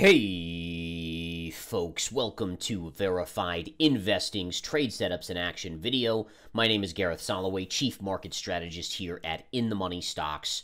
Hey folks, welcome to Verified Investing's Trade Setups in Action video. My name is Gareth Soloway, Chief Market Strategist here at In the Money Stocks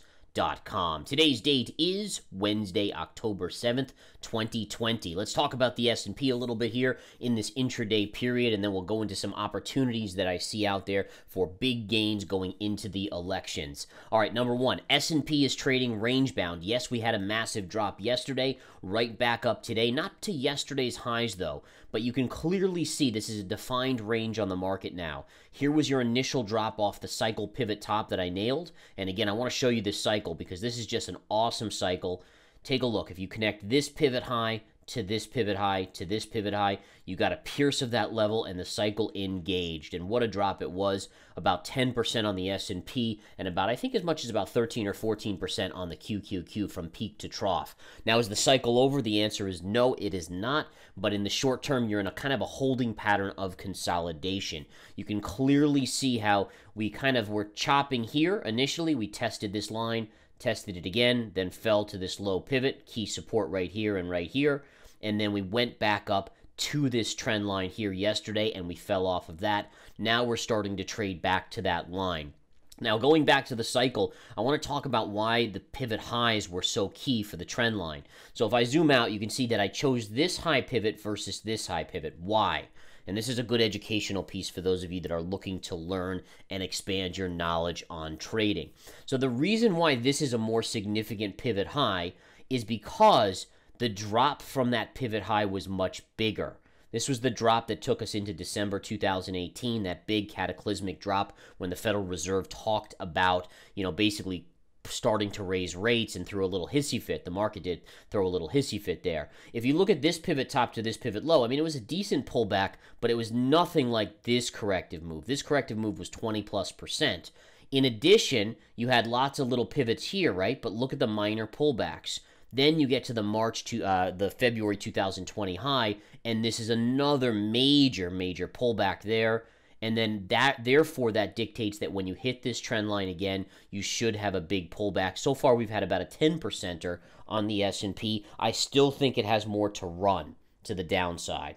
com. Today's date is Wednesday, October 7th, 2020. Let's talk about the S&P a little bit here in this intraday period and then we'll go into some opportunities that I see out there for big gains going into the elections. All right, number 1, S&P is trading range bound. Yes, we had a massive drop yesterday, right back up today, not to yesterday's highs though, but you can clearly see this is a defined range on the market now. Here was your initial drop off the cycle pivot top that I nailed. And again, I want to show you this cycle because this is just an awesome cycle. Take a look. If you connect this pivot high to this pivot high to this pivot high. You got a pierce of that level and the cycle engaged. And what a drop it was, about 10% on the S&P and about I think as much as about 13 or 14% on the QQQ from peak to trough. Now is the cycle over? The answer is no, it is not, but in the short term you're in a kind of a holding pattern of consolidation. You can clearly see how we kind of were chopping here initially. We tested this line tested it again, then fell to this low pivot, key support right here and right here and then we went back up to this trend line here yesterday and we fell off of that. Now we're starting to trade back to that line. Now, going back to the cycle, I want to talk about why the pivot highs were so key for the trend line. So, if I zoom out, you can see that I chose this high pivot versus this high pivot. Why? And this is a good educational piece for those of you that are looking to learn and expand your knowledge on trading. So, the reason why this is a more significant pivot high is because the drop from that pivot high was much bigger. This was the drop that took us into December 2018, that big cataclysmic drop when the Federal Reserve talked about, you know, basically starting to raise rates and threw a little hissy fit. The market did throw a little hissy fit there. If you look at this pivot top to this pivot low, I mean, it was a decent pullback, but it was nothing like this corrective move. This corrective move was 20 plus percent. In addition, you had lots of little pivots here, right? But look at the minor pullbacks. Then you get to the March to uh, the February 2020 high, and this is another major, major pullback there. And then that, therefore, that dictates that when you hit this trend line again, you should have a big pullback. So far, we've had about a 10 percenter on the S&P. I still think it has more to run to the downside.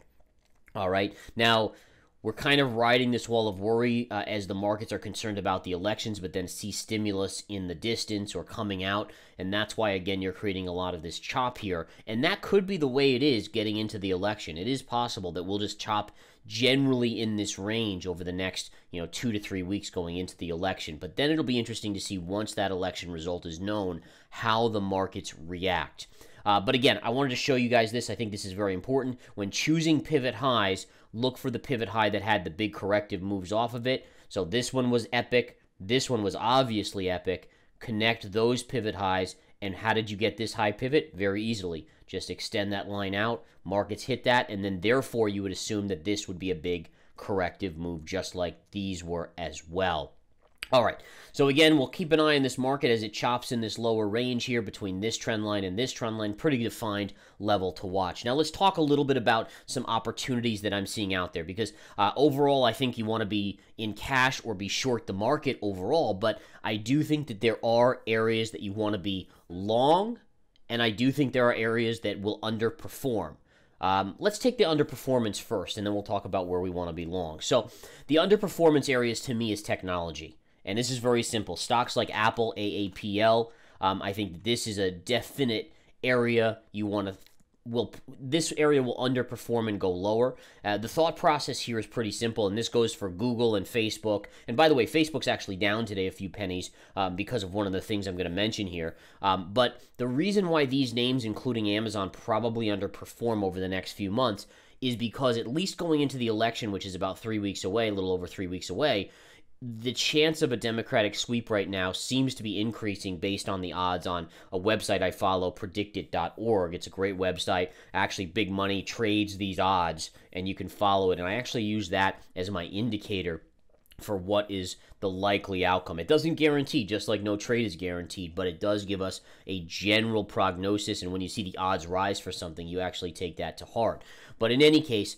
All right. Now, we're kind of riding this wall of worry uh, as the markets are concerned about the elections, but then see stimulus in the distance or coming out. And that's why, again, you're creating a lot of this chop here. And that could be the way it is getting into the election. It is possible that we'll just chop generally in this range over the next you know two to three weeks going into the election but then it'll be interesting to see once that election result is known how the markets react uh, but again i wanted to show you guys this i think this is very important when choosing pivot highs look for the pivot high that had the big corrective moves off of it. So this one was epic. This one was obviously epic. Connect those pivot highs. And how did you get this high pivot? Very easily. Just extend that line out. Markets hit that. And then, therefore, you would assume that this would be a big corrective move, just like these were as well. All right. So again, we'll keep an eye on this market as it chops in this lower range here between this trend line and this trend line. Pretty defined level to watch. Now let's talk a little bit about some opportunities that I'm seeing out there because uh, overall, I think you want to be in cash or be short the market overall. But I do think that there are areas that you want to be long, and I do think there are areas that will underperform. Um, let's take the underperformance first, and then we'll talk about where we want to be long. So, the underperformance areas to me is technology. And this is very simple. Stocks like Apple, AAPL, um, I think this is a definite area you want to will this area will underperform and go lower. Uh, the thought process here is pretty simple, and this goes for Google and Facebook. And by the way, Facebook's actually down today a few pennies um, because of one of the things I'm going to mention here. Um, but the reason why these names, including Amazon, probably underperform over the next few months is because at least going into the election, which is about three weeks away, a little over three weeks away, the chance of a Democratic sweep right now seems to be increasing based on the odds on a website I follow, predictit.org. It's a great website. Actually, Big Money trades these odds, and you can follow it. And I actually use that as my indicator for what is the likely outcome. It doesn't guarantee, just like no trade is guaranteed, but it does give us a general prognosis. And when you see the odds rise for something, you actually take that to heart. But in any case,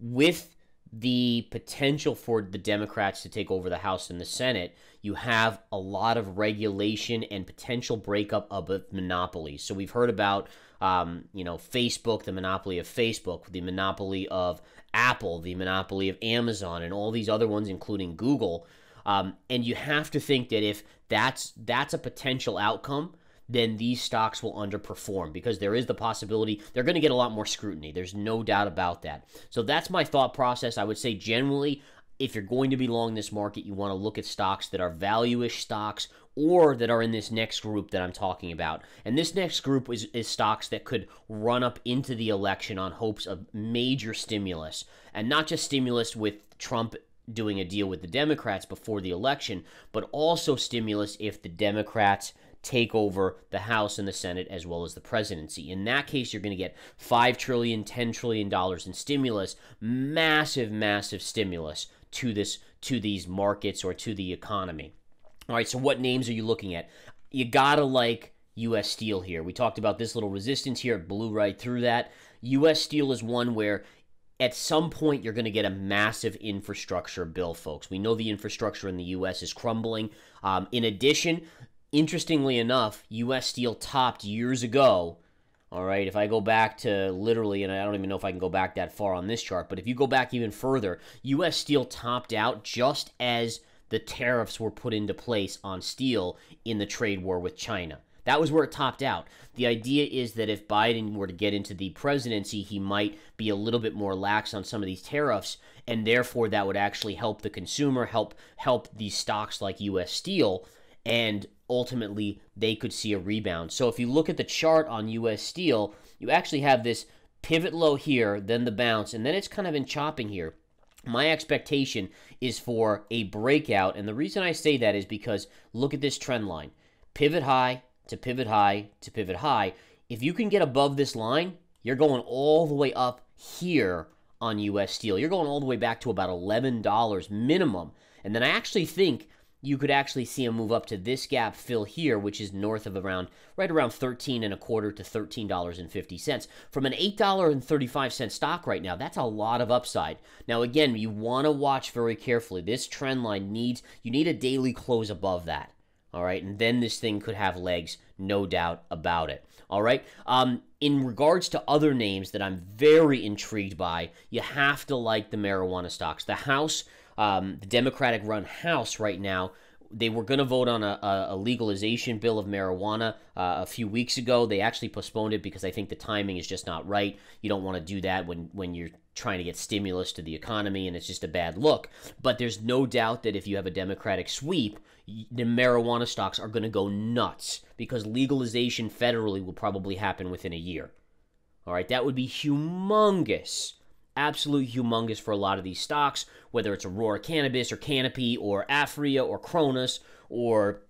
with the potential for the Democrats to take over the House and the Senate, you have a lot of regulation and potential breakup of monopolies. So we've heard about, um, you know, Facebook, the monopoly of Facebook, the monopoly of Apple, the monopoly of Amazon, and all these other ones, including Google. Um, and you have to think that if that's that's a potential outcome, then these stocks will underperform because there is the possibility they're going to get a lot more scrutiny. There's no doubt about that. So that's my thought process. I would say generally, if you're going to be long this market, you want to look at stocks that are value-ish stocks or that are in this next group that I'm talking about. And this next group is, is stocks that could run up into the election on hopes of major stimulus. And not just stimulus with Trump doing a deal with the Democrats before the election, but also stimulus if the Democrats take over the House and the Senate as well as the presidency. In that case, you're going to get $5 trillion, $10 trillion in stimulus, massive, massive stimulus to this to these markets or to the economy. All right, so what names are you looking at? You gotta like U.S. Steel here. We talked about this little resistance here, it blew right through that. U.S. Steel is one where at some point you're going to get a massive infrastructure bill, folks. We know the infrastructure in the U.S. is crumbling. Um, in addition, interestingly enough, U.S. Steel topped years ago. All right, if I go back to literally, and I don't even know if I can go back that far on this chart, but if you go back even further, U.S. Steel topped out just as the tariffs were put into place on steel in the trade war with China. That was where it topped out. The idea is that if Biden were to get into the presidency, he might be a little bit more lax on some of these tariffs, and therefore that would actually help the consumer, help help these stocks like U.S. Steel, and ultimately they could see a rebound. So if you look at the chart on US Steel, you actually have this pivot low here, then the bounce, and then it's kind of in chopping here. My expectation is for a breakout, and the reason I say that is because look at this trend line. Pivot high to pivot high to pivot high. If you can get above this line, you're going all the way up here on US Steel. You're going all the way back to about $11 minimum. And then I actually think you could actually see him move up to this gap fill here, which is north of around right around 13 and a quarter to $13.50. From an $8.35 stock right now, that's a lot of upside. Now again, you want to watch very carefully. This trend line needs you need a daily close above that. All right, and then this thing could have legs, no doubt about it. All right. Um, in regards to other names that I'm very intrigued by, you have to like the marijuana stocks. The house um, the Democratic run House right now. They were going to vote on a, a, legalization bill of marijuana uh, a few weeks ago. They actually postponed it because I think the timing is just not right. You don't want to do that when, when you're trying to get stimulus to the economy, and it's just a bad look. But there's no doubt that if you have a Democratic sweep, the marijuana stocks are going to go nuts because legalization federally will probably happen within a year. All right, that would be humongous absolute humongous for a lot of these stocks, whether it's Aurora Cannabis or Canopy or Afria or Cronus or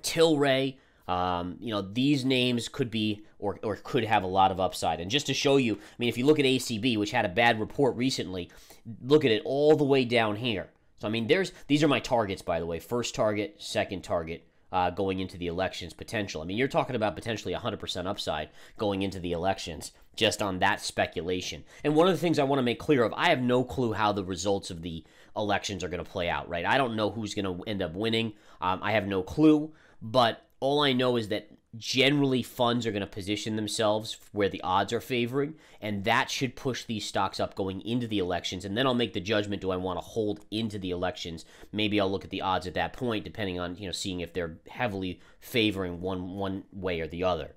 Tilray. Um, you know, these names could be or, or could have a lot of upside. And just to show you, I mean, if you look at ACB, which had a bad report recently, look at it all the way down here. So, I mean, there's these are my targets, by the way. First target, second target, uh, going into the elections potential. I mean, you're talking about potentially 100% upside going into the elections just on that speculation. And one of the things I want to make clear of, I have no clue how the results of the elections are going to play out, right? I don't know who's going to end up winning. Um, I have no clue, but all I know is that generally funds are going to position themselves where the odds are favoring and that should push these stocks up going into the elections and then i'll make the judgment do i want to hold into the elections maybe i'll look at the odds at that point depending on you know seeing if they're heavily favoring one one way or the other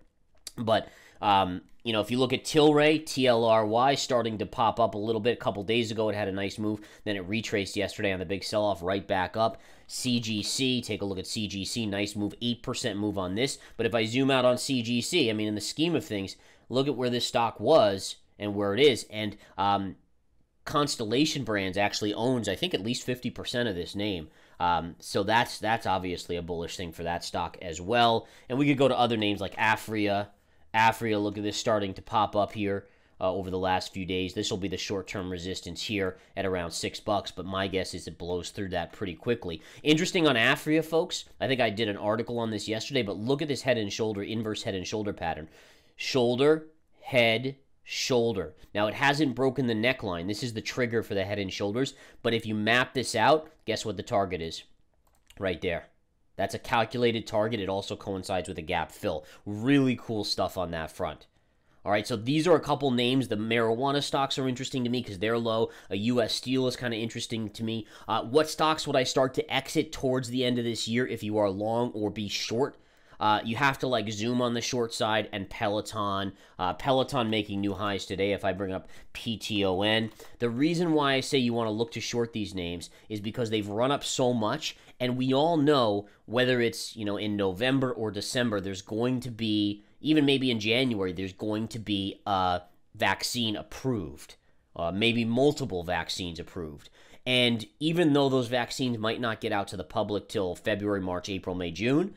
but um, you know, if you look at Tilray, TLRY, starting to pop up a little bit. A couple days ago, it had a nice move. Then it retraced yesterday on the big sell off, right back up. CGC, take a look at CGC. Nice move, 8% move on this. But if I zoom out on CGC, I mean, in the scheme of things, look at where this stock was and where it is. And um, Constellation Brands actually owns, I think, at least 50% of this name. Um, so that's that's obviously a bullish thing for that stock as well. And we could go to other names like Afria, Afria, look at this starting to pop up here. Uh, over the last few days. This will be the short-term resistance here at around six bucks, but my guess is it blows through that pretty quickly. Interesting on Afria, folks. I think I did an article on this yesterday, but look at this head and shoulder, inverse head and shoulder pattern. Shoulder, head, shoulder. Now, it hasn't broken the neckline. This is the trigger for the head and shoulders, but if you map this out, guess what the target is? Right there. That's a calculated target. It also coincides with a gap fill. Really cool stuff on that front. All right, so these are a couple names. The marijuana stocks are interesting to me because they're low. A U.S. Steel is kind of interesting to me. Uh, what stocks would I start to exit towards the end of this year if you are long or be short? Uh, you have to like Zoom on the short side and Peloton. Uh, Peloton making new highs today if I bring up PTON. The reason why I say you want to look to short these names is because they've run up so much, and we all know whether it's, you know, in November or December, there's going to be, even maybe in January, there's going to be a vaccine approved, uh, maybe multiple vaccines approved. And even though those vaccines might not get out to the public till February, March, April, May, June,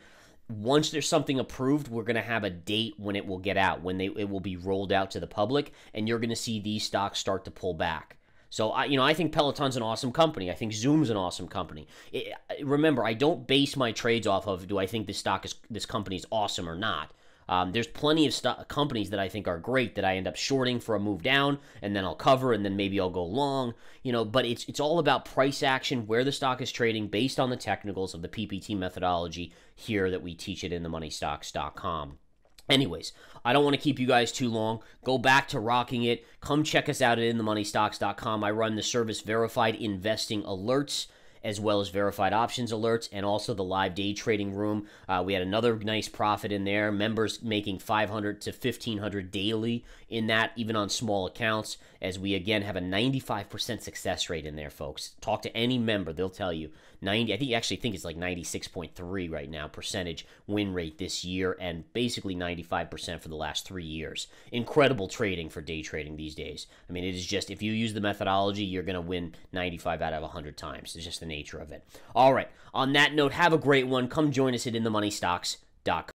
once there's something approved, we're going to have a date when it will get out, when they it will be rolled out to the public, and you're going to see these stocks start to pull back. So I, you know, I think Peloton's an awesome company. I think Zoom's an awesome company. It, remember, I don't base my trades off of do I think this stock is this company is awesome or not. Um, there's plenty of st- companies that I think are great that I end up shorting for a move down, and then I'll cover, and then maybe I'll go long, you know. But it's it's all about price action, where the stock is trading, based on the technicals of the PPT methodology here that we teach it in themoneystocks.com. Anyways, I don't want to keep you guys too long. Go back to rocking it. Come check us out at inthemoneystocks.com. I run the service Verified Investing Alerts as well as verified options alerts and also the live day trading room. Uh, we had another nice profit in there. Members making 500 to 1500 daily in that, even on small accounts, as we again have a 95% success rate in there, folks. Talk to any member, they'll tell you 90. I think actually think it's like 96.3 right now percentage win rate this year, and basically 95% for the last three years. Incredible trading for day trading these days. I mean, it is just if you use the methodology, you're going to win 95 out of 100 times. It's just the nature nature of it. All right. On that note, have a great one. Come join us at InTheMoneyStocks.com.